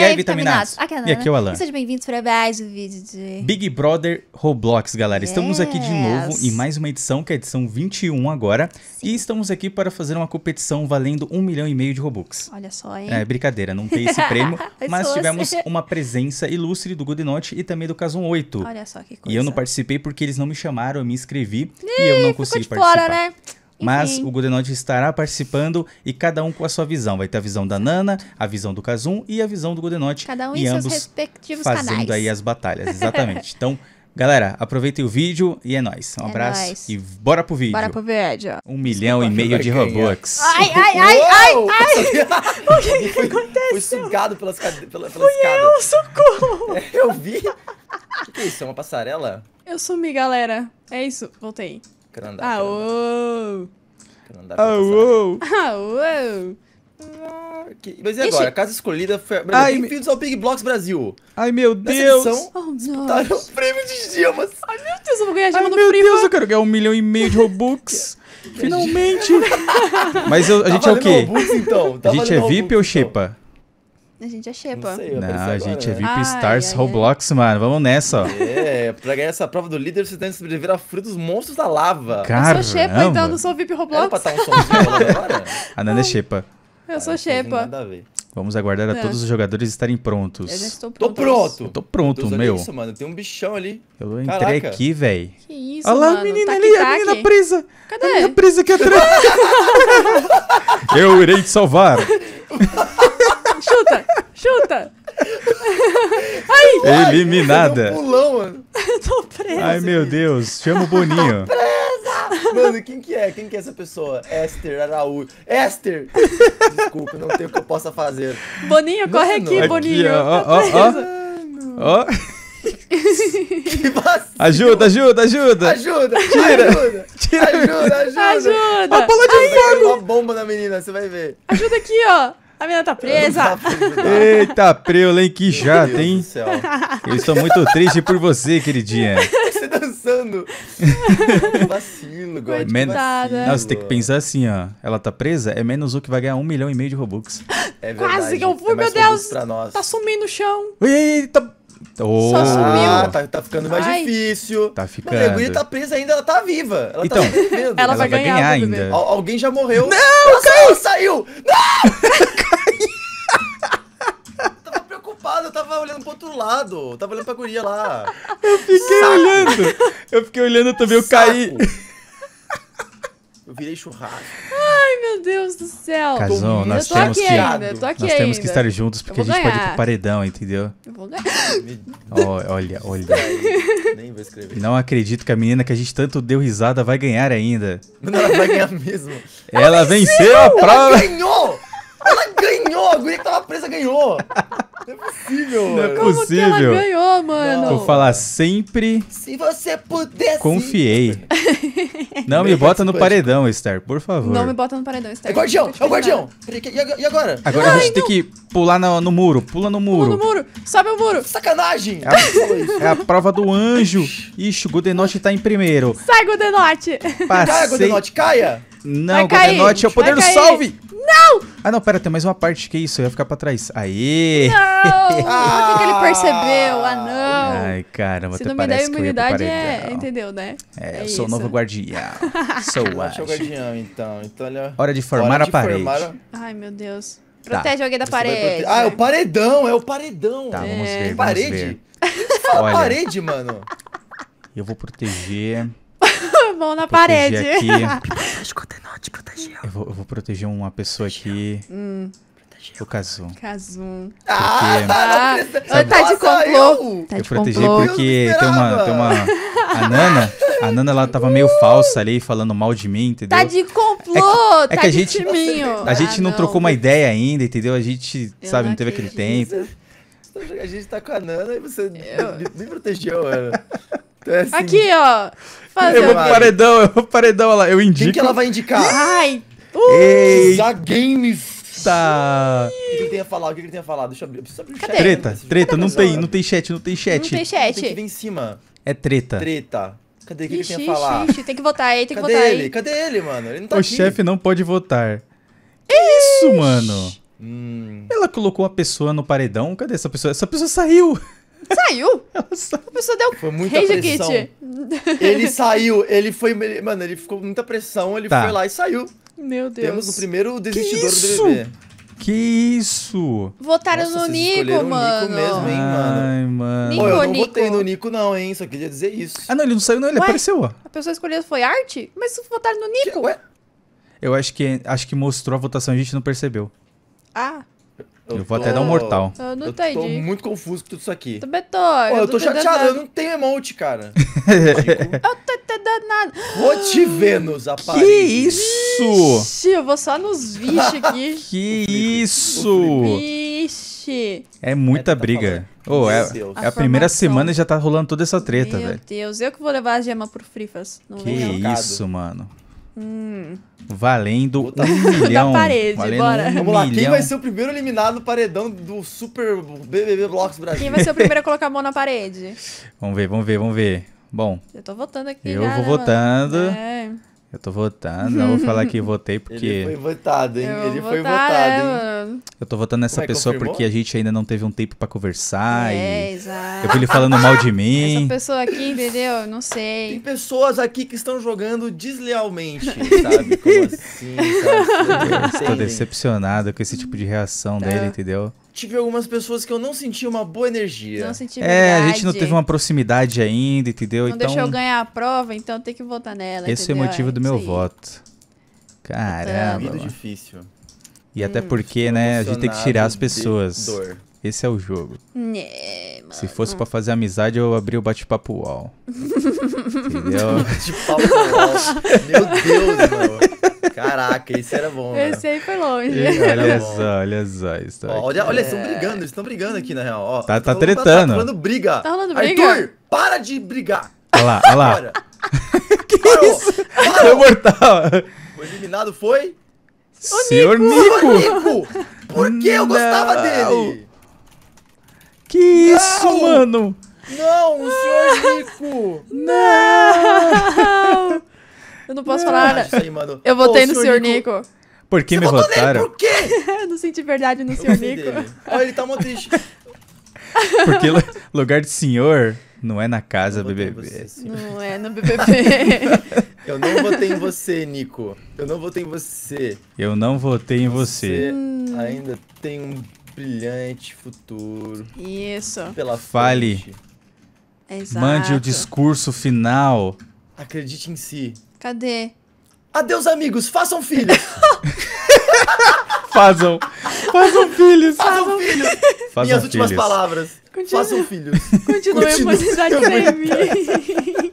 E, aí, vitaminados? Aqui, é e aqui é o Alan. Sejam bem-vindos para mais um vídeo de... Big Brother Roblox, galera. Yes. Estamos aqui de novo em mais uma edição, que é a edição 21 agora. Sim. E estamos aqui para fazer uma competição valendo um milhão e meio de Robux. Olha só, hein? É, brincadeira, não tem esse prêmio. mas tivemos uma presença ilustre do Good e também do Caso 8. Olha só que coisa. E eu não participei porque eles não me chamaram, eu me inscrevi. Ih, e eu não consegui participar. Fora, né? Mas o Gudenold estará participando e cada um com a sua visão. Vai ter a visão da Nana, a visão do Kazum e a visão do Gudenold. Cada um e em ambos seus respectivos fazendo canais. aí as batalhas, exatamente. então, galera, aproveitem o vídeo e é nóis. Um é abraço nóis. e bora pro vídeo. Bora pro vídeo. Um milhão e meio de é? Robux. Ai, ai, ai, ai, ai. o que, que aconteceu? Fui sugado pelas, cade... pelas Fui eu, socorro. eu vi. O que, que é isso? É uma passarela? Eu sumi, galera. É isso, voltei. Crandá. Ah, uou! Crandá. Ah, ah, uou! Ah, Mas e agora? A casa escolhida foi. Ai, Bem-vindos me... ao Big Blocks Brasil! Ai, meu Deus! Edição, oh, o prêmio de gemas! Ai, meu Deus, eu vou ganhar gema Ai, no meu Meu Deus, eu quero ganhar um milhão e meio de Robux! Finalmente! Mas eu, a tá gente é o quê? Robux, então. tá a gente é VIP Robux, ou Shepa? Então. A gente é xepa. Não, sei, eu não a gente é né? VIP Stars Roblox, mano. Vamos nessa, ó. É, pra ganhar essa prova do líder, você tem que sobreviver a fruta dos monstros da lava. Cara, eu sou xepa, então não sou VIP Roblox. Era pra estar um agora? A Nana é xepa. Eu sou xepa. Nada a ver. Vamos aguardar a é. todos os jogadores estarem prontos. Eu já estou pronto. Tô pronto. Eu tô meu. isso, mano. Tem um bichão ali. Eu Caraca. entrei aqui, velho. Que isso, Olha lá mano. Tá a tá menina ali, taque. a menina presa. Cadê? A menina presa aqui atrás. eu irei te salvar. Chuta! Chuta! Ai, Eliminada! pulão, mano. Eu tô presa. Ai, meu Deus. Chama o Boninho. presa! Mano, quem que é? Quem que é essa pessoa? Esther Araújo. Esther! Desculpa, não tem o que eu possa fazer. Boninho, não, corre aqui, Boninho. Aqui, ó, ó, tá ó. ó. ajuda, ajuda, ajuda! Ajuda! Tira! Ajuda! Tira. Ajuda, ajuda! Ajuda! Uma bola de fogo! Uma bomba na menina, você vai ver. Ajuda aqui, ó! A menina tá presa. Tá Eita, preu, hein? Que jato, hein? Eu estou muito triste por você, queridinha. Você tá dançando. vacilo, God. Men... Vacilo. você tem que pensar assim, ó. Ela tá presa, é menos o que vai ganhar um milhão e meio de Robux. É verdade. Quase que eu é fui, é meu Deus. Tá sumindo no chão. Eita, Oh. Só sumiu. Ah, tá, tá ficando mais Ai. difícil. Tá ficando. a guria tá presa ainda, ela tá viva. Ela tá então, tá ela, ela, vai ganhar, ganhar ainda. Al alguém já morreu. Não, Nossa, caiu. saiu. Não! tava preocupado, eu tava olhando pro outro lado. tava olhando pra guria lá. Eu fiquei Saco. olhando. Eu fiquei olhando também, eu Saco. caí. Eu virei churrasco. Ai, meu Deus do céu. Casão, nós temos aqui que, ainda, eu tô aqui nós ainda. temos que estar juntos porque a gente ganhar. pode ir pro paredão, entendeu? Eu vou ganhar. Oh, olha, olha. Nem vou escrever. Não acredito que a menina que a gente tanto deu risada vai ganhar ainda. Não, ela vai ganhar mesmo. Ela, ela venceu, venceu a prova. Ela ganhou! Ela ganhou! A guria que tava presa ganhou! Não é possível, Não é possível. Como que ela ganhou, mano? Não. Vou falar sempre. Se você pudesse. Confiei. Não me bota no paredão, Esther, por favor. Não me bota no paredão, Esther. É guardião, é o guardião. E agora? Agora Ai, a gente não. tem que pular no, no, muro. Pula no muro. Pula no muro. Sobe o muro. Sacanagem. É a, é a prova do anjo. Ixi, o Godenote tá em primeiro. Sai, Gudenote. Passei... Caia, Godenote, caia. Não, Gudenote. é o poder do salve. Não! Ah, não, pera, tem mais uma parte. Que isso? Eu ia ficar pra trás. Aê! Não! ah! Por que, que, ele percebeu? Ah, não! Ai, caramba, Se não me der imunidade, é... Entendeu, né? É, é eu sou o novo guardião. sou o guardião, então. então olha... Hora de formar Hora de a parede. Formar... Ai, meu Deus. Tá. Protege tá. alguém da Você parede. Ah, é o né? paredão, é o paredão. Tá, vamos é. ver, vamos parede. ver. Olha, parede, mano. Eu vou proteger mão na parede. Escuta, não, te Eu vou, eu vou proteger uma pessoa aqui. Hum. O Kazum. Kazum. Ah, ah, ah tá, tá de complô. Tá eu, protegi complô. porque tem uma, tem uma... A Nana, a Nana, ela tava meio falsa ali, falando mal de mim, entendeu? Tá de complô, é, que, é tá que a gente, timinho. A gente ah, não, não, trocou uma ideia ainda, entendeu? A gente, eu sabe, não, não teve aquele tempo. A gente tá com a Nana e você eu... me protegeu, Ana. É. É assim. Aqui, ó. eu vou pro paredão, eu vou paredão, olha lá. Eu indico. Quem que ela vai indicar? Ai! Uh, Zagames! Tá. O que ele tem a falar? O que ele tem a falar? Deixa eu abrir. preciso abrir o chat. Treta, treta, não tem, não tem chat, não tem chat. Não tem chat. Tem que vir em cima. É treta. Treta. Cadê o que ele tem a falar? Ixi, tem que votar aí, tem que Cadê votar ele? aí. Cadê ele, mano? Ele não tá O aqui. chefe não pode votar. É isso, mano. Hum. Ela colocou a pessoa no paredão. Cadê essa pessoa? Essa pessoa saiu. Saiu? A pessoa deu foi muita Rage pressão. Ele saiu, ele foi. mano, ele ficou com muita pressão, ele tá. foi lá e saiu. Meu Deus. Temos o primeiro desistidor do BBB. Que isso? Votaram Nossa, no Nico, mano. Nico mesmo, hein, Ai, mano. Nico, Ô, eu não Nico. votei no Nico, não, hein? Só queria dizer isso. Ah, não, ele não saiu, não, ele ué, apareceu, ó. A pessoa escolhida foi arte? Mas votaram no Nico. Que, ué? Eu acho que, acho que mostrou a votação, a gente não percebeu. Ah. Eu, eu vou tô... até dar um mortal. Eu não eu tô muito confuso com tudo isso aqui. Também tô. eu, eu tô chateado, eu não tenho emote, cara. eu não tô entendendo nada. Rotivenos, aparece. Que isso? Vixe, eu vou só nos vixe aqui. que isso? Vixe. É muita é tá briga. oh, é, a, é a primeira semana e já tá rolando toda essa treta, Meu velho. Meu Deus, eu que vou levar a gema pro Frifas. que é isso, mano. Hum. Valendo um milhão. parede, valendo bora. Um Vamos lá, milhão. quem vai ser o primeiro eliminado no paredão do Super BBB Blocks Brasil? Quem vai ser o primeiro a colocar a mão na parede? Vamos ver, vamos ver, vamos ver. Bom. Eu tô votando aqui. Eu já, vou né, votando. É. Eu tô votando, não vou falar que votei porque. Ele foi votado, hein? Eu Ele foi votar, votado, é, hein? Eu tô votando nessa é pessoa confirmou? porque a gente ainda não teve um tempo pra conversar. É, e... exato. Eu vi ele falando mal de mim. Essa pessoa aqui, entendeu? Não sei. Tem pessoas aqui que estão jogando deslealmente, sabe? Como assim? Sabe? Tô decepcionado com esse tipo de reação tá. dele, entendeu? tive algumas pessoas que eu não senti uma boa energia. Não senti É, verdade. a gente não teve uma proximidade ainda, entendeu? Não então, deixou eu então ganhar a prova, então tem que votar nela. Esse entendeu? é o motivo é. do do meu voto. Caramba. É vida difícil. E hum. até porque, né, a gente tem que tirar as pessoas. Esse é o jogo. É, Se fosse para fazer amizade, eu abri o bate-papo wall. Entendeu? Bate-papo Meu Deus, mano. Caraca, isso era bom, né? Esse aí foi longe. olha só, olha só. Isso olha, olha, eles estão é. brigando, eles estão brigando aqui, na real. Ó, tá, tá, tá tretando. Tá, falando briga. Tá rolando briga. Arthur, para de brigar. Olha lá, olha lá. que parou, isso? Parou. Foi mortal. eliminado foi... O Senhor Nico. Nico. Por que eu gostava dele? Que isso, Não. mano? Não, o senhor Nico! Não! Eu não posso não. falar nada. Eu votei no senhor Nico. Por que Você me votaram? Nele, por quê? eu não senti verdade no eu senhor Nico. Olha, ele tá mó triste. Porque lugar de senhor não é na casa, BBB. Você, não é no BBB. eu não votei em você, Nico. Eu não votei em você. Eu não votei em você. Você hum. ainda tem um brilhante futuro. Isso. Pela Fale. Exato. Mande o discurso final. Acredite em si. Cadê? Adeus, amigos. Façam filhos. Fazam. Fazam filhos. Fazam filhos. Fazam Minhas filhos. últimas palavras. Continu... Façam filhos. Continuem Continu... de mim.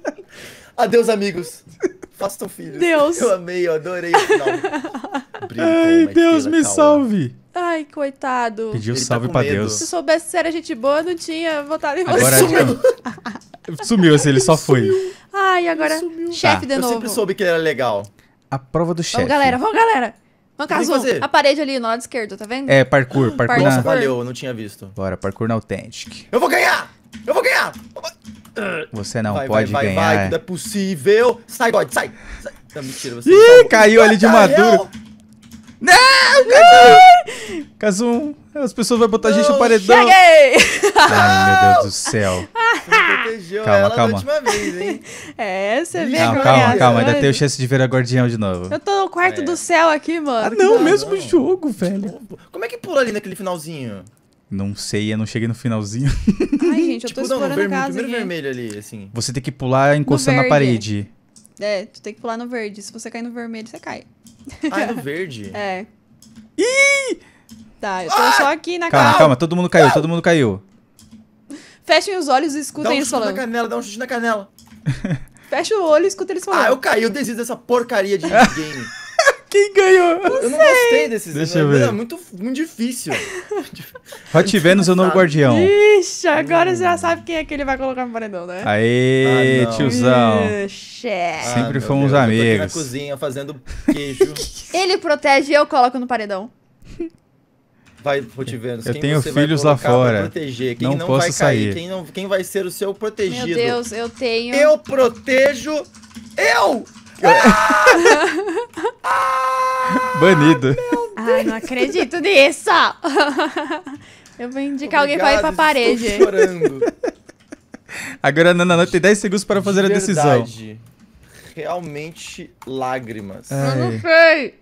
Adeus, amigos. Façam filhos. Deus. Eu amei, eu adorei Ai, Deus me calma. salve. Ai, coitado. Pediu Ele tá salve tá pra medo. Deus. Se soubesse ser era gente boa, não tinha votado em você. Agora sumiu. sumiu, assim, ele só foi. Ai, agora chefe tá. de novo. Eu sempre soube que ele era legal. A prova do chefe. Vamos, galera, vamos, galera. No caso, fazer. a parede ali no lado esquerdo, tá vendo? É, parkour, parkour. parkour. Nossa, valeu, eu não tinha visto. Bora, parkour na Authentic. Eu vou ganhar! Eu vou ganhar! Você não vai, pode vai, ganhar. Vai, vai, não é possível. Sai, God, sai! sai. Não, mentira, você Ih, tá caiu ali de maduro. Não, Kazum! Kazum, as pessoas vão botar a gente no paredão. Cheguei! Ai, meu Deus do céu protegeu calma, ela calma. da última vez, hein? é, você vê é Calma, calma, é. calma. Ainda tenho chance de ver a Guardião de novo. Eu tô no quarto é. do céu aqui, mano. Ah, não, não, mesmo não. jogo, velho. Como é que pulou ali naquele finalzinho? Não sei, eu não cheguei no finalzinho. Ai, gente, eu tô tipo, explorando não, vermelho, casa. Primeiro vermelho ali, assim. Você tem que pular encostando na parede. É, tu tem que pular no verde. Se você cair no vermelho, você cai. Ah, é no verde? é. Ih! Tá, eu tô ah! só aqui na calma. Calma, calma, todo mundo caiu, todo mundo caiu. Fechem os olhos e escutem um eles falando. Dá um chute na canela, dá um chute na canela. Fecha o olho e escuta eles falando. Ah, eu caí, eu desisto dessa porcaria de game. Quem ganhou? Não eu sei. não gostei desses. Deixa eu ver. É muito, muito difícil. Hot Venus é o novo guardião. Ixi, agora hum. você já hum. sabe quem é que ele vai colocar no paredão, né? Aê, ah, tiozão. Ixi. Sempre ah, fomos Deus, amigos. Eu tô aqui na cozinha fazendo queijo. ele protege e eu coloco no paredão vai Eu quem tenho filhos lá fora. Proteger, quem não, não posso vai sair. quem, não, quem vai ser o seu protegido. Meu Deus, eu tenho. Eu protejo eu! Ah! ah! Banido. Ai, não acredito nisso! Eu vou indicar Obrigado, alguém pra ir pra parede. Estou chorando. Agora, Nanana, tem 10 segundos para fazer De a decisão. Realmente lágrimas. Ai. Eu não sei.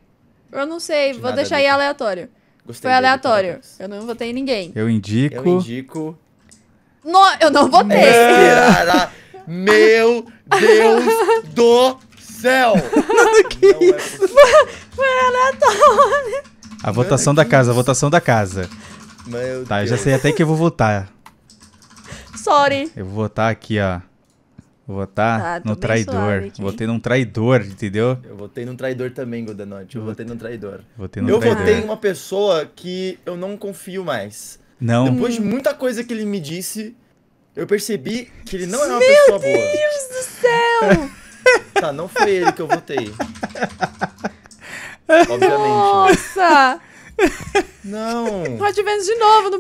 Eu não sei. De vou deixar aí aleatório. Gostei Foi aleatório. Eu não votei em ninguém. Eu indico. Eu indico. No, eu não votei. Meu Deus do céu! Não, que não é isso? É foi, foi aleatório. A votação Mano, da casa, a votação da casa. Meu tá, Deus. eu já sei até que eu vou votar. Sorry. Eu vou votar aqui, ó. Votar tá, no traidor. Suave, votei num traidor, entendeu? Eu votei num traidor também, Godanotti. Eu, eu votei num traidor. Votei num eu traidor. votei uma pessoa que eu não confio mais. Não. Depois de muita coisa que ele me disse, eu percebi que ele não era é uma Meu pessoa boa. Meu Deus do céu! tá, não foi ele que eu votei. Obviamente. Né? Nossa! Não! Pode ver de novo no.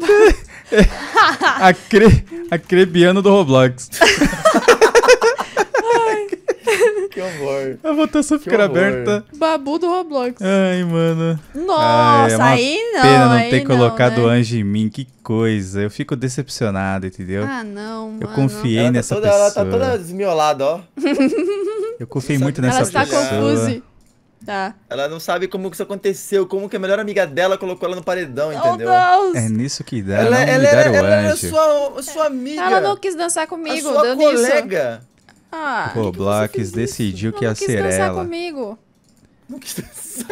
Acre... Acrebiano do Roblox horror. A votação que fica aberta. Babu do Roblox. Ai, mano. Nossa, Ai, é aí não. Pena não ter não, colocado o né? anjo em mim. Que coisa. Eu fico decepcionado, entendeu? Ah, não. Mano. Eu confiei nessa tá toda, pessoa. Ela tá, tá toda desmiolada, ó. Eu confiei muito nessa ela tá pessoa. Ela confusa. Tá. Ela não sabe como que isso aconteceu, como que a melhor amiga dela colocou ela no paredão, oh, entendeu? Oh, É nisso que dá. Ela, não é- ela, era, ela era sua, sua amiga. Ela não quis dançar comigo, a sua colega. Isso. Ah, Pô, decidiu que ia ser ela. comigo. Não quis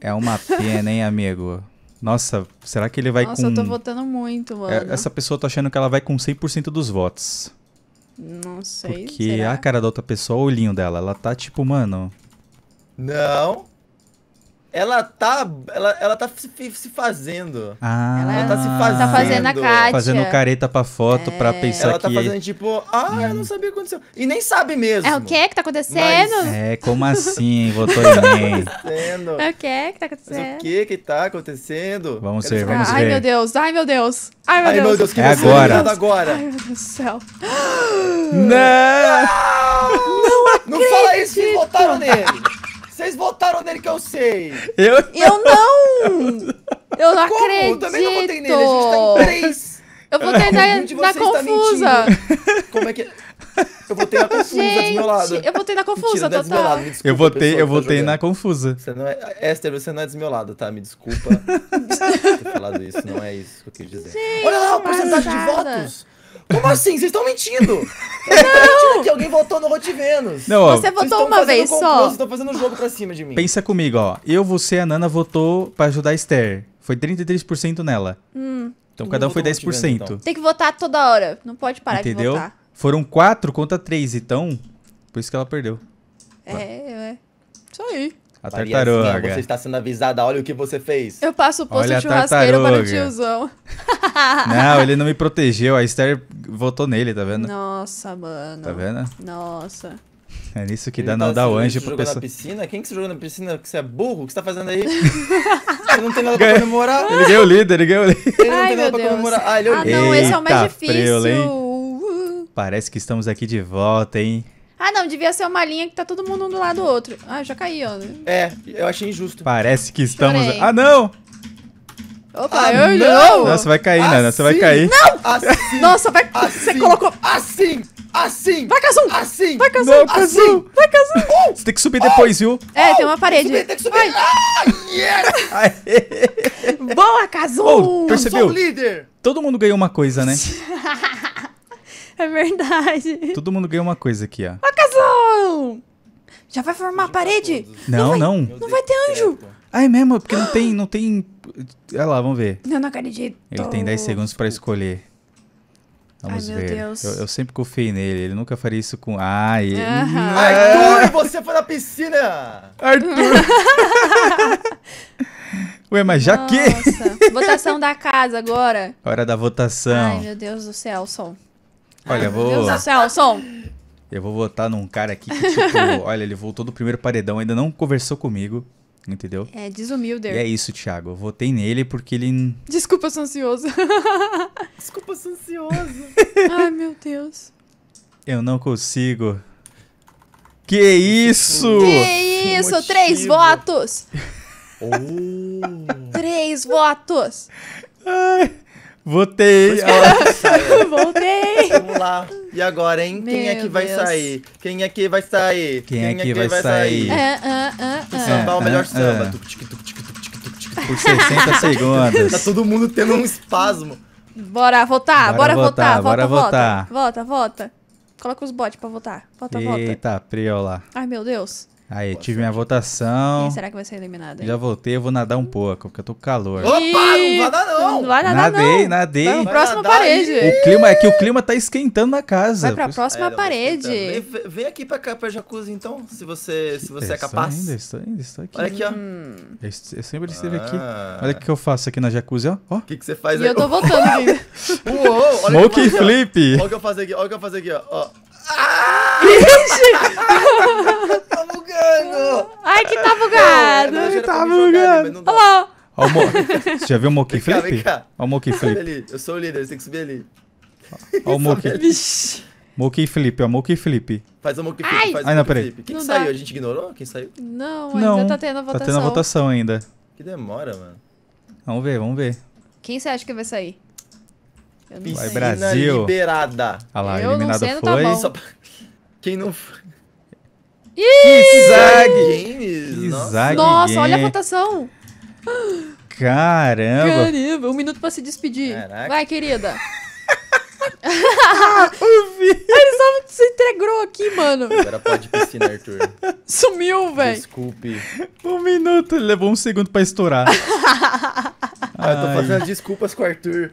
É uma pena, hein, amigo? Nossa, será que ele vai Nossa, com... eu tô votando muito, é, mano. Essa pessoa tá achando que ela vai com 100% dos votos. Não sei, Porque será? a cara da outra pessoa, o olhinho dela, ela tá tipo, mano... Não. Ela tá, ela, ela tá se, se fazendo. Ah, ela, tá se fazendo. Tá fazendo a Kátia. Fazendo careta pra foto é. pra pensar que... Ela tá fazendo tipo, ah, hum. eu não sabia o que aconteceu. E nem sabe mesmo. É o que é que tá acontecendo? Mas... É, como assim, votou em mim? Tá é o que é que tá acontecendo? o que que tá acontecendo? Vamos ver, vamos ver. Ai, meu Deus, ai, meu Deus. Ai, meu ai, Deus. Deus que é tá agora. Deus. agora. Ai, meu Deus do céu. Não! Não, não, não fala isso, votaram nele. Vocês votaram nele que eu sei. Eu, eu não. Eu não Como? acredito. Eu também não votei nele. A gente tá em três. Eu votei na, um na tá confusa. Tá Como é que... É? Eu votei na confusa gente, do meu lado. Eu votei na confusa, Mentira, total. Lado, desculpa, eu votei, eu tá votei na confusa. Você não é, Esther, você não é desmiolada, tá? Me desculpa ter falado isso. Não é isso que eu quis dizer. Gente, Olha lá o porcentagem de votos. Como assim? Vocês estão mentindo! Não! que alguém votou no Rotivenos. Não, ó, você votou uma vez complô, só. Vocês estão fazendo jogo pra cima de mim. Pensa comigo, ó. Eu, você e a Nana votou pra ajudar a Esther. Foi 33% nela. Hum. Então cada um foi 10%. Rotivenos, então. Tem que votar toda hora. Não pode parar Entendeu? de votar. Entendeu? Foram 4 contra 3, então. Por isso que ela perdeu. É, é. Isso aí. A tartaruga. Assim, você está sendo avisada, olha o que você fez. Eu passo o posto olha churrasqueiro para o tiozão. Não, ele não me protegeu, a Esther votou nele, tá vendo? Nossa, mano. Tá vendo? Nossa. É nisso que dá não dá assim, o anjo pra pessoa. Na piscina? Quem que se jogou na piscina? Que você é burro? O que você tá fazendo aí? você ah, não tem nada pra comemorar. Ele ganhou o líder, ele ganhou o líder. Ele não Ai, tem nada Deus. pra comemorar. Ah, ele é o líder. Ah, não, Eita, esse é o mais difícil. Uh. Parece que estamos aqui de volta, hein? Ah, não, devia ser uma linha que tá todo mundo um do lado do outro. Ah, já caiu. É, eu achei injusto. Parece que estamos. Chorei. Ah, não! Opa, ah, eu não! Nossa, vai cair, assim. Nana, você vai assim? cair. Não! Assim. Nossa, vai. Assim. Você colocou. Assim! Assim! Vai, Kazum! Assim! Vai, Kazum! Não, Assim. Vai, Kazum! Uh! Você tem que subir depois, viu? É, tem uma parede. Subir, tem que subir! Ah, yes! Boa, Kazum! Oh, percebeu? Eu sou o líder! Todo mundo ganhou uma coisa, né? é verdade. Todo mundo ganhou uma coisa aqui, ó. Já vai formar a parede? Não, não. Não, não vai ter anjo. Ah, é mesmo? É porque não tem, não tem... Olha lá, vamos ver. Eu não acredito. Ele tem 10 segundos pra escolher. Vamos Ai, ver. Eu, eu, sempre confiei nele, ele nunca faria isso com. Ah, ele... Arthur, você foi na piscina! Arthur! Ué, mas já Nossa. que? votação da casa agora. Hora da votação. Ai, meu Deus do céu, som. Olha, vou. Meu Deus do céu, som. Eu vou votar num cara aqui que, tipo, olha, ele voltou do primeiro paredão, ainda não conversou comigo, entendeu? É, desumilde. E é isso, Thiago. Eu votei nele porque ele. Desculpa, sou ansioso. Desculpa, sou ansioso. Ai, meu Deus. Eu não consigo. Que isso? Que isso? Que Três votos! Oh. Três votos! Ai. Votei. Né? Voltei. Vamos lá. E agora, hein? Quem é que vai sair? Quem é que vai sair? Quem é, é que vai sair? É, ah, ah, ah. Samba é o ah, melhor ah. samba. Tuc, tic, tuc, tic, tuc, Por 60 segundos. Tá todo mundo tendo um espasmo. Bora votar, bora, votar, bora votar. Vota, votar. Vota, vota. Coloca os bots pra votar. Vota, Eita, vota. Eita, priola. Ai, meu Deus. Aí, Boa tive minha votação. Quem será que vai ser eliminado? Hein? Já voltei, eu vou nadar um pouco, porque eu tô com calor. Opa, não vai nadar não! Não vai nadar nadei, não. Nadei, nadei. próxima parede. O clima, é que o clima tá esquentando na casa. Vai pra próxima é, parede. Vem, aqui pra cá, pra jacuzzi, então, se você, se você é capaz. Ainda, estou ainda, estou aqui. Olha aqui, ó. Hum. Eu, sempre estive ah. aqui. Olha o que eu faço aqui na jacuzzi, ó. O que, que você faz e aí? eu tô voltando, Uou, olha Smoke flip! Olha o que eu faço aqui, olha o que eu faço aqui, ó. Ah! Vixe! tá bugando! Ai, que tá é bugado! Tá não, né? não tá bugando! Olha o Ó, mo... Você já viu o Moki Flip? Olha o Moki Flip. Eu sou o líder, você tem que subir ali. Olha o Moki. Moki Flip, o Moki Flip. Faz o Moki Flip, Ai, não, peraí. Quem não saiu? Dá. A gente ignorou? Quem saiu? Não, ainda tá não, tá tendo a votação. Tá tendo a votação ainda. Que demora, mano. Vamos ver, vamos ver. Quem você acha que vai sair? Eu não Piscina Vai, liberada. Olha lá, Eu eliminado tá foi. Tá bom. Quem não. Kizag Games! Nossa, Nossa olha a votação! Caramba! Caramba, um minuto pra se despedir. Caraca. Vai, querida! Ele só se entregou aqui, mano. Agora pode piscina, Arthur. Sumiu, velho. Desculpe. Um minuto, ele levou um segundo pra estourar. ah, eu tô fazendo desculpas com o Arthur.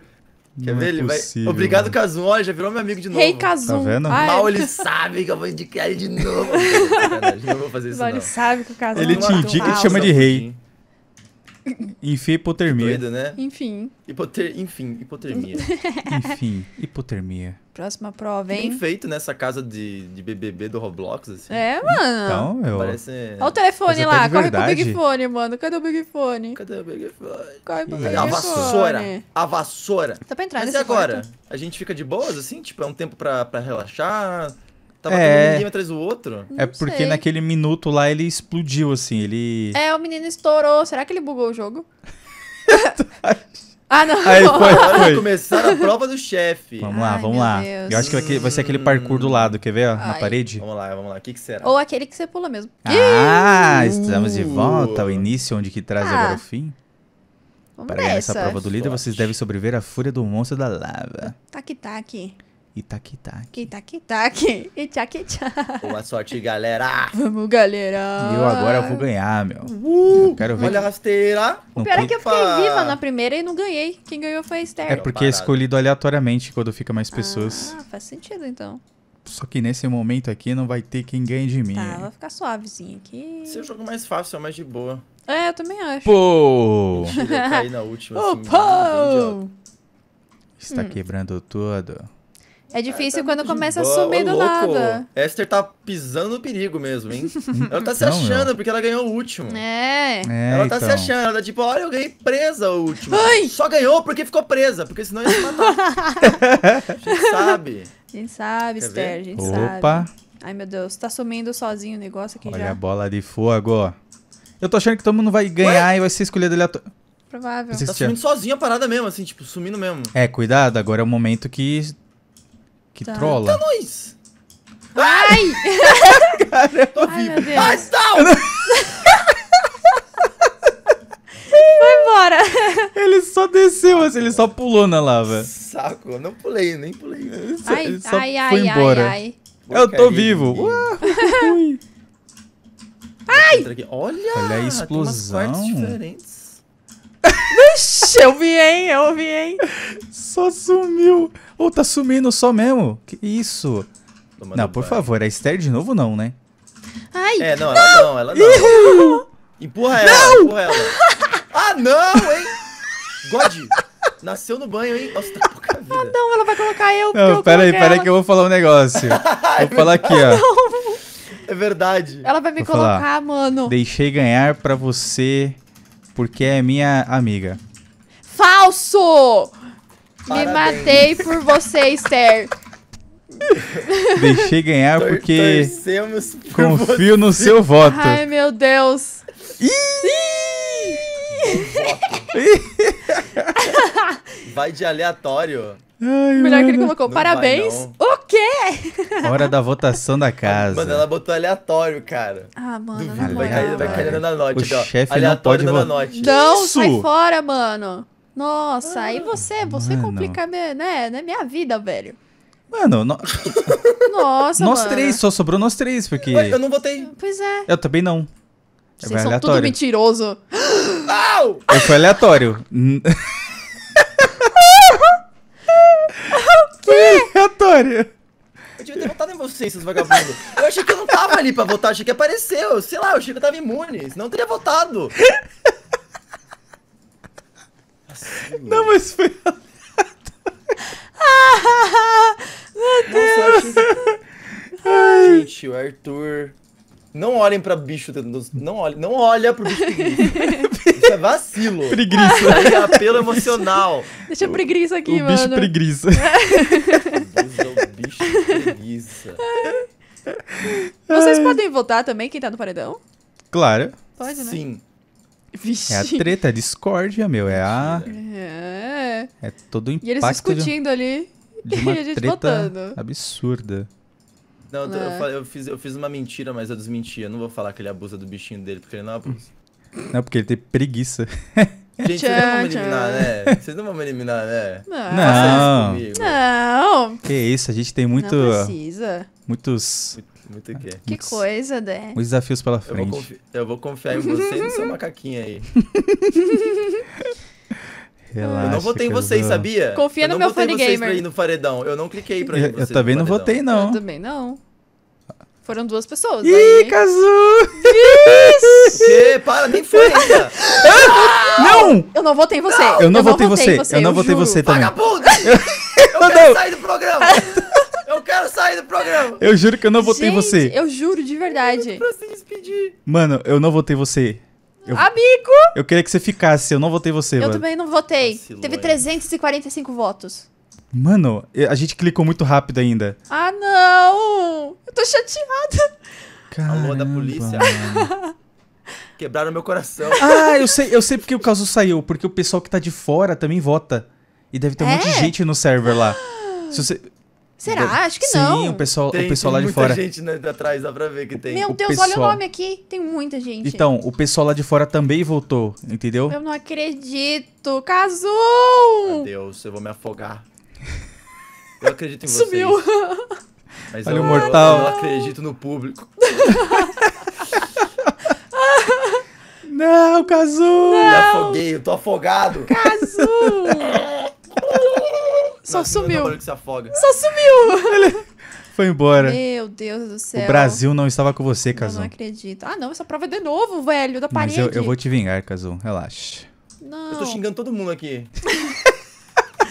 Quer não ver? É ele possível, vai... Obrigado, Kazum. Olha, já virou meu amigo de novo. Rei hey, Kazum. Tá vendo? Ai. Mal ele sabe que eu vou indicar ele de novo. não vou fazer isso, Mal não. ele sabe que o Kazum Ele te indica e te chama de rei. Enfim, hipotermia. Doido, né? Enfim. Hipoter... Enfim, hipotermia. Enfim, hipotermia. Próxima prova, hein? Bem feito nessa casa de, de BBB do Roblox, assim. É, mano. Então, eu... Parece... Olha o telefone Mas é lá, corre verdade. pro Big Fone, mano. Cadê o Big Fone? Cadê o Big Fone? Corre pro Big, é Fone. A vassoura. A vassoura. Tá pra entrar Mas nesse e agora? Quarto? A gente fica de boas, assim? Tipo, é um tempo pra, pra relaxar... Tava é... um atrás do outro? É não é porque sei. naquele minuto lá ele explodiu, assim, ele... É, o menino estourou. Será que ele bugou o jogo? ah, não. Aí foi, foi. começar a prova do chefe. Vamos lá, Ai, vamos lá. Deus. Eu acho que vai, ser aquele parkour do lado, quer ver? Ó, na parede. Vamos lá, vamos lá. O que, que será? Ou aquele que você pula mesmo. Ah, estamos de volta ao início, onde que traz ah. agora o fim. Vamos Para ganhar essa prova do líder, Sorte. vocês devem sobreviver à fúria do monstro da lava. Tá tac Itaquitaque. Itaquitaque. Itaquitaque. Boa sorte, galera. Vamos, galera. E eu agora vou ganhar, meu. Uh, eu quero ver. Olha a rasteira. O pior é que eu fiquei viva na primeira e não ganhei. Quem ganhou foi a Esther. É porque é escolhido aleatoriamente quando fica mais pessoas. Ah, faz sentido então. Só que nesse momento aqui não vai ter quem ganhe de mim. Tá, vai ficar suavezinho aqui. Esse é o jogo mais fácil, é mais de boa. É, eu também acho. Pô! Mentira, eu caí na última. Assim. Opa! assim, pô! Está hum. quebrando tudo. É difícil é, tá quando começa a sumir do nada. Esther tá pisando no perigo mesmo, hein? ela tá se achando, porque ela ganhou o último. É. é ela tá então. se achando, ela tá tipo, olha, eu ganhei presa o último. Ai! Só ganhou porque ficou presa, porque senão ia se matar. a gente sabe. A gente sabe, Quer Esther, ver? a gente Opa. sabe. Opa. Ai, meu Deus, tá sumindo sozinho o negócio aqui olha já. Olha a bola de fogo. Eu tô achando que todo mundo vai ganhar Ué? e vai ser escolhido aleatório. Provável. Tá sumindo sozinho a parada mesmo, assim, tipo, sumindo mesmo. É, cuidado, agora é o momento que que tá. trola. Tá nós. Ai! Cara, eu Ai, meu Deus. Ai, Foi embora. Ele só desceu, assim, ele só pulou na lava. Saco, eu não pulei, nem pulei. Ai, ele só ai, foi ai, embora. ai, ai. Eu tô vivo. Uau, ai! Olha! Olha a explosão. Tem umas diferentes. Vixe, eu vi, hein? Eu vi, hein? Só sumiu. Ou oh, tá sumindo só mesmo? Que isso? Não, por favor, a Esther de novo não, né? Ai, é, não, ela não, não ela não. empurra ela, não! empurra ela. ah, não, hein? God, nasceu no banho, hein? Nossa, tá pouca vida. Ah, não, ela vai colocar eu. Não, peraí, peraí que eu vou falar um negócio. é vou falar aqui, ó. Não. É verdade. Ela vai me vou colocar, falar. mano. Deixei ganhar pra você porque é minha amiga. Falso! Parabéns. Me matei por você, Esther. Deixei ganhar porque por confio você. no seu voto. Ai, meu Deus. Ih! vai de aleatório. Ai, Melhor que ele colocou, não parabéns. Vai, o quê? Hora da votação da casa. Mano, ela botou aleatório, cara. Ah, mano. Duvido, vai cair, vai na note. O chefe não pode votar. Não, Isso. sai fora, mano. Nossa, aí ah, você, você mano. complica minha, né, né, minha vida, velho. Mano, no... Nossa, Nós mano. três, só sobrou nós três, porque... Eu não votei. Pois é. Eu também não. É Vocês é são tudo mentiroso. ah! Não! É, foi aleatório. que? Aleatório. Eu devia ter votado em vocês, seus vagabundos. Eu achei que eu não tava ali pra votar, achei que apareceu. Sei lá, eu achei que eu tava imune. Não teria votado. Assim, não, mas foi ah, Meu Deus. achei... Ai. Gente, o Arthur... Não olhem pra bicho, não olhem, não olha pro bicho. Isso é vacilo. Preguiça. É apelo emocional. Deixa preguiça aqui, o mano. Bicho preguiça. bicho preguiça. Vocês podem votar também quem tá no paredão? Claro. Pode, né? Sim. Vixe. É a treta, a discórdia, meu. É a. É. É todo impacto. E eles discutindo de ali. De uma e a gente treta votando. Absurda. Não, é. eu, eu, fiz, eu fiz uma mentira, mas eu desmenti. Eu não vou falar que ele abusa do bichinho dele, porque ele não abusa. Não, porque ele tem preguiça. Gente, vocês não vão me eliminar, né? Vocês não vão me eliminar, né? Não. Não. não. Que isso, a gente tem muito. Não precisa. Muitos. Muito, que? que coisa, né? Muitos desafios pela frente. Eu vou, confi... Eu vou confiar em você e no seu macaquinho aí. Relaxa, eu não votei em vocês, sabia? Confia no meu funny gamer. Eu não votei no paredão. Eu não cliquei pra ir eu, eu também não votei, não. Eu também não. Foram duas pessoas. Ih, aí... Cazu! Isso! Que? Para, nem foi ainda. Não! Eu não votei em você. Não. Eu não votei, em você. Eu não votei em você também. Vagabunda! Eu, quero sair do programa. Eu quero sair do programa. Eu juro que eu não votei em você. eu juro, de verdade. Pra se despedir. Mano, eu não votei você. Eu, Amigo! Eu queria que você ficasse, eu não votei você, Eu mano. também não votei. Vacilou, Teve 345 votos. Mano, a gente clicou muito rápido ainda. Ah, não! Eu tô chateada. Caramba. Alô da polícia. Quebraram meu coração. Ah, eu sei, eu sei porque o caso saiu. Porque o pessoal que tá de fora também vota. E deve ter um é? monte de é? gente no server lá. Se você, Será? Deve... Acho que não. Sim, o pessoal, tem, o pessoal lá de fora. Tem muita gente né, atrás, dá pra ver que tem. Meu o Deus, pessoal... olha o nome aqui. Tem muita gente. Então, o pessoal lá de fora também voltou, entendeu? Eu não acredito. Casou! Meu Deus, eu vou me afogar. Eu acredito em vocês. Sumiu. Mas olha eu, o mortal. Eu não acredito no público. Não, Cazu! Me afoguei, eu tô afogado! Cazu! Só tá sumiu. Só sumiu. Ele foi embora. Meu Deus do céu. O Brasil não estava com você, Cazu. Não acredito. Ah, não, essa prova é de novo, velho, da parede. Mas eu, eu vou te vingar, Cazu. Relaxa. Não. Eu tô xingando todo mundo aqui.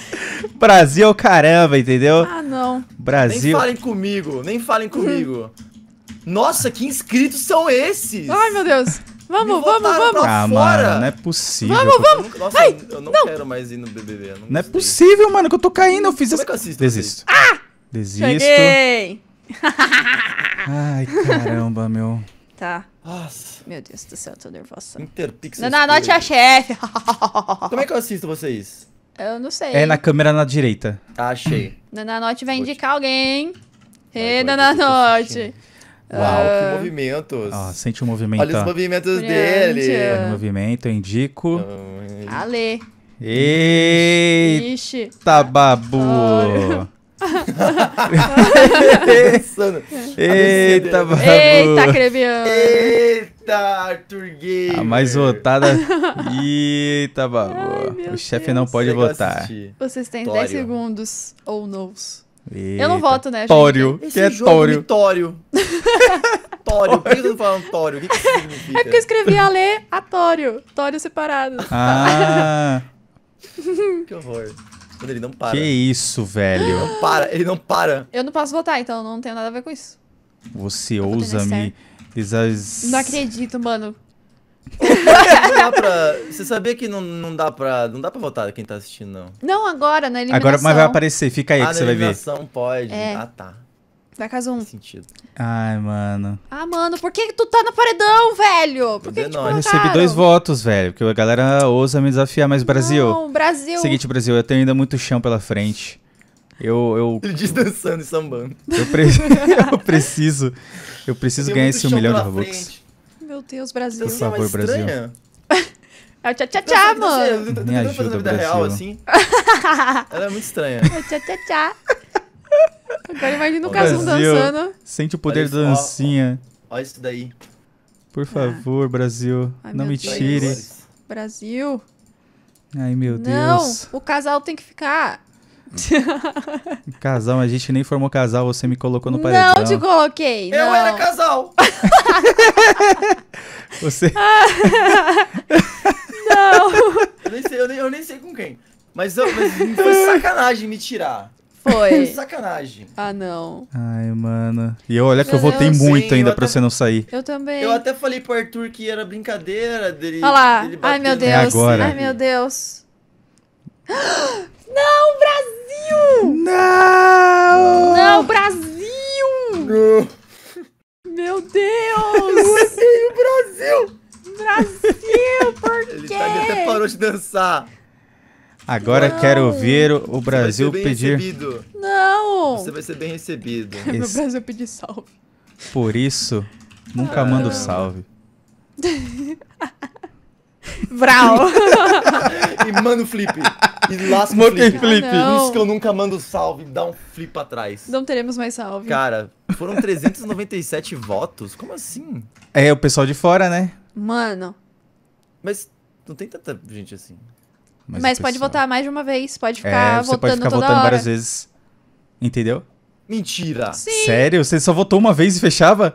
Brasil, é caramba, entendeu? Ah, não. Brasil. Nem falem comigo, nem falem comigo. Nossa, que inscritos são esses? Ai, meu Deus. Vamos, vamos, vamos. Ah, fora. mano, não é possível. Vamos, vamos. não, nossa, Ai, eu não, não, quero mais ir no BBB. Não, não é possível, mano, que eu tô caindo. Eu fiz Como as... é que eu assisto? Desisto. Ah! Desisto. Cheguei. Ai, caramba, meu. Tá. Nossa. Meu Deus do céu, eu tô nervosa. Interpixel. Não, não, anote a chefe. Como é que eu assisto vocês? Eu não sei. É na câmera na direita. Ah, achei. Nananote vai Pode. indicar alguém. Ei, Nananote. Uau, que movimentos! Ah, sente o movimento. Olha os movimentos Grande. dele. Olha o movimento, eu indico. Ai. Ale. Eita, Ixi. babu! Eita, babu! Eita, Crebiano! Eita, Arthur Gamer! A mais votada. Eita, babu! Ai, o chefe Deus. não pode votar. Vocês têm Tório. 10 segundos ou oh, nos. Eita. Eu não voto, né? Tório. Gente? Que é, é Tório. Tório. tório. Por que eu tô falando Tório? O que, que significa? É porque eu escrevi a Tório separado. Ah. que horror. Quando ele não para. Que isso, velho. Ele não para, ele não para. Eu não posso votar, então não tem nada a ver com isso. Você ousa me. Desas... Não acredito, mano dá pra, você sabia que não, não, dá pra, não dá para votar quem tá assistindo, não? Não, agora, na eliminação. Agora, mas vai aparecer, fica aí ah, que você vai ver. eliminação pode. É. Ah, tá. Da casa 1. Um. sentido. Ai, mano. Ah, mano, por que tu tá no paredão, velho? Por que, que Eu recebi dois votos, velho, porque a galera ousa me desafiar, mas Brasil... Não, Brasil... Seguinte, Brasil, eu tenho ainda muito chão pela frente. Eu, eu, Ele diz dançando e sambando. Eu, pre... eu preciso, eu preciso ganhar esse um milhão de Robux meu Deus, Brasil. Por favor, é Brasil. É o tchau, tchau, tchau, não, mano. Não, não, não, ajuda, vida Brasil. real, assim. Ela é muito estranha. É tchau, tchau, tchau. Agora imagina o casal Casum dançando. Sente o poder da dancinha. Olha, isso daí. Por ah. favor, ah. Brasil. Ai, não me Deus. tire. Brasil. Ai, meu Deus. Não, o casal tem que ficar casal, a gente nem formou casal, você me colocou no paredão. Não te coloquei. Eu era casal. você. não. Eu nem, sei, eu, nem, eu nem sei com quem. Mas, eu, mas foi sacanagem me tirar. Foi. Sacanagem. Ah, não. Ai, mano. E eu, olha que Meu eu votei Deus, muito sim, ainda pra até... você não sair. Eu também. Eu até falei pro Arthur que era brincadeira dele. Olha lá. Dele Ai, meu é Deus. É agora. Ai, meu Deus. Não, Brasil! Não! Não, Brasil! Não. Meu Deus! Eu odeio o Brasil! Brasil, por tá quê? Ele até parou de dançar. Agora não. quero ver o Brasil Você vai ser bem pedir. Recebido. Não! Você vai ser bem recebido. Esse... Meu Brasil pedir salve. Por isso, nunca ah. mando salve. Vral! e mano flip. E lasca o flip. flip. Ah, Por isso que eu nunca mando salve, dá um flip pra trás. Não teremos mais salve. Cara, foram 397 votos? Como assim? É, o pessoal de fora, né? Mano. Mas não tem tanta gente assim. Mas, Mas pode pessoal... votar mais de uma vez, pode ficar é, você votando pode ficar votando hora. várias vezes. Entendeu? Mentira. Sim. Sério? Você só votou uma vez e fechava?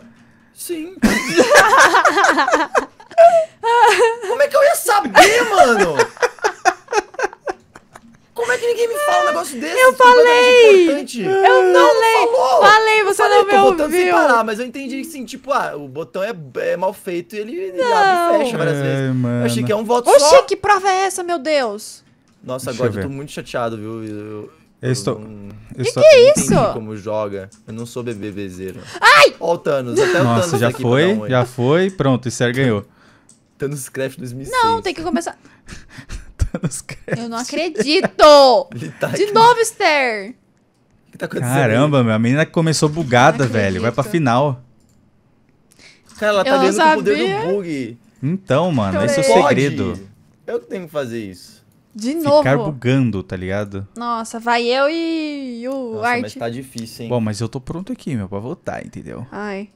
Sim. Como é que eu ia saber, mano? Como é que ninguém me fala um negócio desse? Eu tipo é falei! Importante? Eu não falei! Falou. Falei, você falei, não me ouviu. Eu tô botando sem parar, mas eu entendi que sim, tipo, ah, o botão é, é mal feito e ele, ele abre e fecha várias é, vezes. Mano. Eu achei que é um voto Oxê, só. Oxê, que prova é essa, meu Deus? Nossa, Deixa agora eu, eu tô muito chateado, viu? Eu, eu estou. Eu que, que é isso? como joga. Eu não sou bebezeiro. Ai! Ó, o Thanos. Até Nossa, o Thanos já foi, já foi. Pronto, o Sérgio ganhou. Thanos Crash 2006. Não, tem que começar. nos créditos. Eu não acredito! Tá de aqui. novo, Esther! O que tá acontecendo? Caramba, aí? meu, a menina começou bugada, velho. Vai pra final. Cara, ela tá dentro o poder do bug. Então, mano, Chorei. esse é o segredo. Eu que tenho que fazer isso. De novo. Ficar bugando, tá ligado? Nossa, vai eu e, e o Nossa, Art. Mas tá difícil, hein? Bom, mas eu tô pronto aqui, meu, pra votar, entendeu? Ai.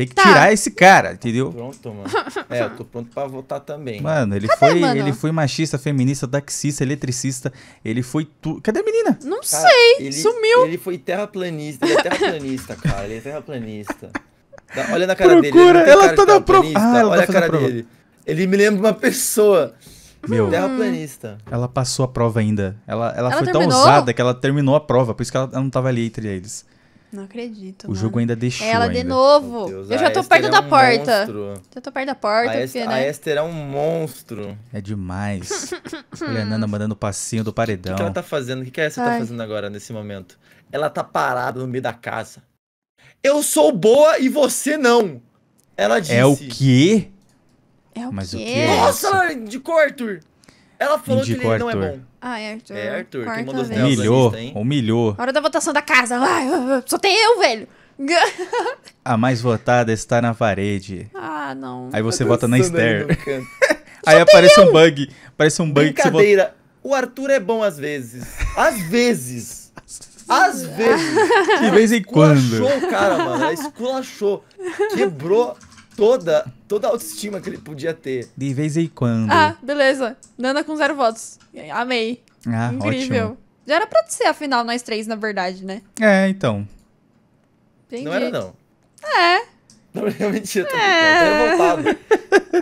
Tem que tá. tirar esse cara, entendeu? Pronto, mano. É, eu tô pronto pra votar também. Mano, ele Cadê, foi mano? ele foi machista, feminista, taxista, eletricista. Ele foi tudo. Cadê a menina? Não cara, sei, ele, sumiu. Ele foi terraplanista. Ele é terraplanista, cara. Ele é terraplanista. Olha na cara Procura, tá dele. Ah, ela tá na prova. Ah, ela Olha tá a cara prova. dele. Ele me lembra uma pessoa. Meu, terraplanista. Ela passou a prova ainda. Ela, ela, ela foi terminou? tão ousada que ela terminou a prova, por isso que ela, ela não tava ali entre eles. Não acredito. O mano. jogo ainda deixou. Ela ainda. de novo. Deus, eu já tô perto é um da porta. Eu Já tô perto da porta. A, né? a Esther é um monstro. É demais. Olha a Nana mandando passinho do paredão. O que, que, ela tá fazendo? O que, que a Esther tá fazendo agora, nesse momento? Ela tá parada no meio da casa. Eu sou boa e você não. Ela disse. É o quê? É o Mas quê? O é Nossa, é de indicou Arthur. Ela falou indicou que ele não é bom. Ah, é Arthur. É Arthur, Quarta que uma das Humilhou, humilhou. Hora da votação da casa. Ai, só tem eu, velho. A mais votada está na parede. Ah, não. Aí você vota na Esther. Aí só aparece um bug. Aparece um bug que você vota... O Arthur é bom às vezes. Às vezes. Às vezes. De vez em quando. Esculachou o cara, mano. Esculachou. Quebrou toda, toda a autoestima que ele podia ter. De vez em quando. Ah, beleza. Nana com zero votos. Amei. Ah, Incrível. Ótimo. Já era pra ser a final, nós três, na verdade, né? É, então. Entendi. Não era, não. É. Não, eu tô é.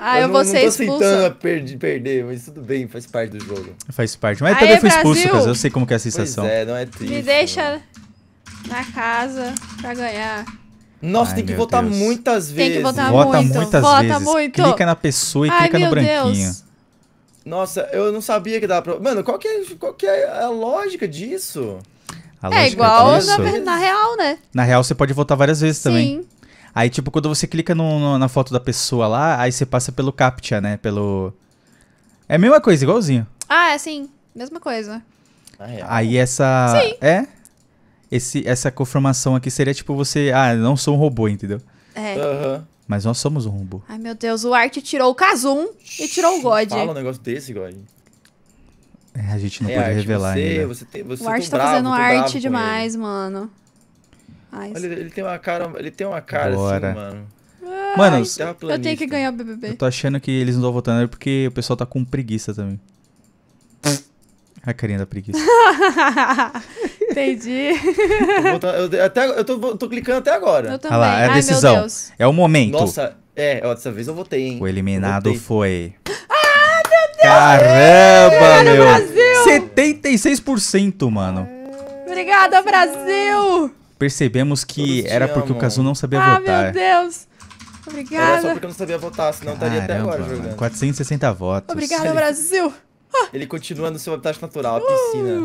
Ah, eu, eu vou não, ser não tô expulso. perdi, perder, mas tudo bem, faz parte do jogo. Faz parte. Mas Aê, também fui expulso, Eu sei como que é a sensação. Pois é, não é triste. Me deixa não. na casa pra ganhar. Nossa, Ai, tem que votar Deus. muitas vezes. Tem que votar Vota muito. muitas Vota vezes. Muito. Clica na pessoa e Ai, clica no branquinho. Deus. Nossa, eu não sabia que dava pra... Mano, qual que é, qual que é a lógica disso? A é lógica é igual disso... na, na, real, né? Na real, você pode votar várias vezes Sim. também. Aí, tipo, quando você clica no, no, na foto da pessoa lá, aí você passa pelo CAPTCHA, né? Pelo... É a mesma coisa, igualzinho. Ah, é sim. Mesma coisa. Aí essa... Sim. É? esse, essa conformação aqui seria tipo você, ah, não sou um robô, entendeu? É. Uhum. Mas nós somos um robô. Ai, meu Deus, o Art tirou o Kazum e tirou o God. Fala um negócio desse, God. É, a gente não é, pode tipo, revelar você, ainda. Você tem, você o Art tá bravo, fazendo arte demais, ele. mano. Ai, Olha, ele, tem uma cara, ele tem uma cara Bora. assim, mano. Ai, mano, eu tenho que ganhar o BBB. Eu tô achando que eles não estão votando é porque o pessoal tá com preguiça também. a carinha da preguiça. Entendi. eu, até, eu tô, tô, clicando até agora. Eu também. Olha lá, é a Ai, decisão. É o momento. Nossa, é, ó, dessa vez eu votei, hein? O eliminado foi. Ah, meu Deus! Caramba, meu! Brasil! 76%, mano. Obrigada, Brasil! Percebemos que era amo. porque o Kazu não sabia ah, votar. Ah, meu Deus! Obrigada. Era só porque eu não sabia votar, senão Caramba, estaria até agora jogando. 460 votos. Obrigada, Brasil! Ele continua no seu habitat natural, a uh! piscina.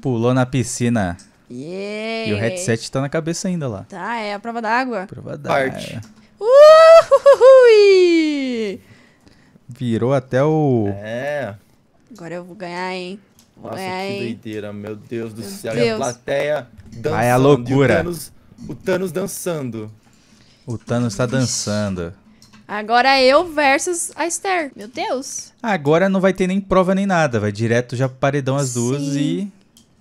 Pulou na piscina. Yeah. E o headset tá na cabeça ainda lá. Tá, é a prova d'água. Prova d'água. Uhuhui! Virou até o. É. Agora eu vou ganhar, hein? Vou Nossa, ganhar, que doideira, meu Deus do meu céu. Deus. E a plateia dançando. Vai é a loucura. O Thanos, o Thanos dançando. O Thanos tá dançando. Agora eu versus a Esther. Meu Deus. Agora não vai ter nem prova nem nada. Vai direto já pro paredão as duas e.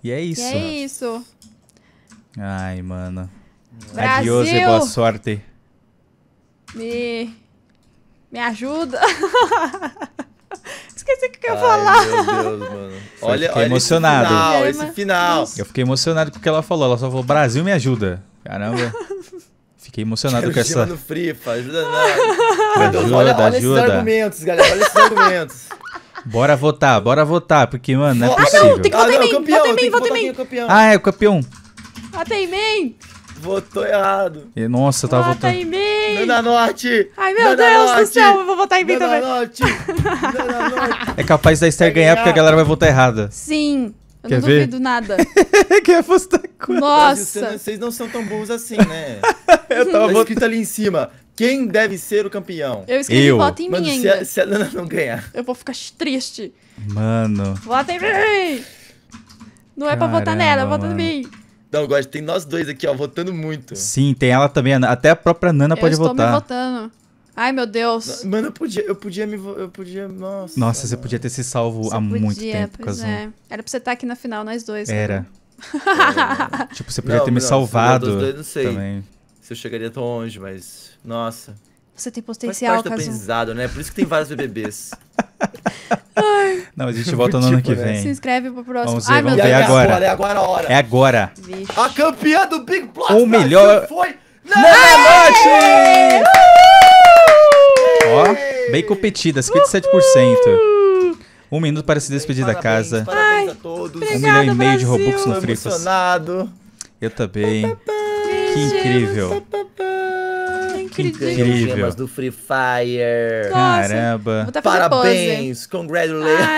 E é isso. E é isso. Ai, mano. Brasil. e boa sorte. Me. Me ajuda. Esqueci o que eu ia falar. Meu Deus, mano. Olha, olha emocionado. Esse final, esse final. Eu fiquei emocionado com o que ela falou. Ela só falou: Brasil me ajuda. Caramba. Fiquei emocionado com essa. No Frifa, ajuda não. ajuda, olha, olha ajuda. esses argumentos, galera. Olha esses argumentos. Bora votar, bora votar, porque, mano, não é possível. Ah, não, tem que ah, votar ah, não, em mim, campeão, vota em mim, vota em mim. É campeão. Ah, é o campeão. Vota em mim. Votou errado. E, nossa, eu tava vota votando. Vota em mim. Nanda Norte. Ai, meu Nanda Deus Norte. do céu, eu vou votar em mim Nanda também. Norte. Nanda Norte. É capaz da Esther ganhar, ganhar porque a galera vai votar errada. Sim. Eu Quer não ver? duvido nada. Quer apostar quanto? Nossa! Né, vocês não são tão bons assim, né? eu tava tá escrito ali em cima. Quem deve ser o campeão? Eu escrevi eu. voto em Mano, mim ainda. se a Nana não ganhar. Eu vou ficar triste. Mano. Vota em mim! Não é pra votar nela, vota em mim. Não, gosto. Tem nós dois aqui, ó, votando muito. Sim, tem ela também. Até a própria Nana eu pode votar. Eu estou me votando. Ai, meu Deus. Mano, eu podia, eu podia me. Eu podia. Nossa. Nossa, você podia ter se salvo você há podia, muito tempo, Kazum. É. Era pra você estar tá aqui na final, nós dois. Né? Era. tipo, você podia não, ter me não, salvado. Dois, não sei também. se eu chegaria tão longe, mas. Nossa. Você tem potencial, Kazum. aprendizado, né? Por isso que tem vários BBBs. Ai. Não, a gente volta no tipo, ano que tipo, né? vem. Se inscreve pro próximo. Vamos ver, Ai, vamos ver é agora. agora. É agora é a hora. É agora. Vixe. A campeã do Big Brother. O melhor foi... Nanamate! Ó, bem competida, 57%. Um minuto para se despedir parabéns, da casa. Parabéns, todos. um milhão e meio Brasil. de Robux no Free Fire. Eu também. Que incrível. Que incrível. do Free Fire. Caramba. Parabéns. Congratulations.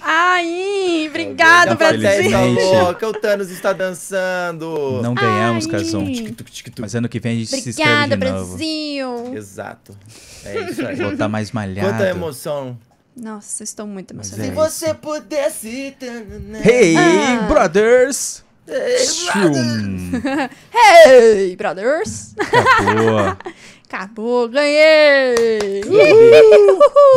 Ai. Aí. Obrigado, Brasil. Tá louca, o Thanos está dançando. Não ganhamos, Kazon. Mas ano que vem a gente Obrigada, se inscreve de Brasil. novo. Exato. É isso aí. Vou estar tá mais malhado. Quanta emoção. Nossa, estou muito emocionado. É se você pudesse... Né? Hey, ah. brothers! Hey, brothers! hey, brothers! Tá Acabou, ganhei!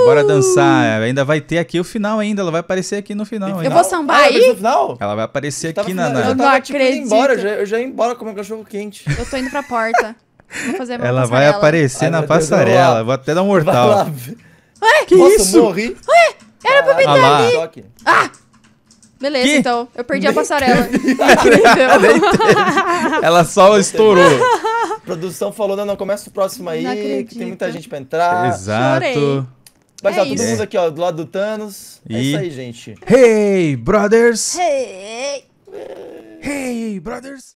Bora dançar. Ainda vai ter aqui o final ainda. Ela vai aparecer aqui no final. Eu ainda. vou sambar ah, aí? Final? Ela vai aparecer eu aqui na... na... Eu já tava, não tipo, acredito. Embora. Eu, já, eu já ia embora o um cachorro quente. Eu tô indo pra porta. Vou fazer Ela passarela. vai aparecer Ai, na passarela. Deus, vou até dar um mortal. Ué, que Nossa, isso? Morri. Ué, era pra me ah, dar ah, ali. Ah! Beleza, que? então. Eu perdi a passarela. Ela só estourou. produção falou, não, não, começa o próximo aí, que tem muita gente pra entrar. Exato. Chorei. Mas tá é todo mundo aqui, ó, do lado do Thanos. É e... É isso aí, gente. Hey, brothers! Hey! Hey, brothers!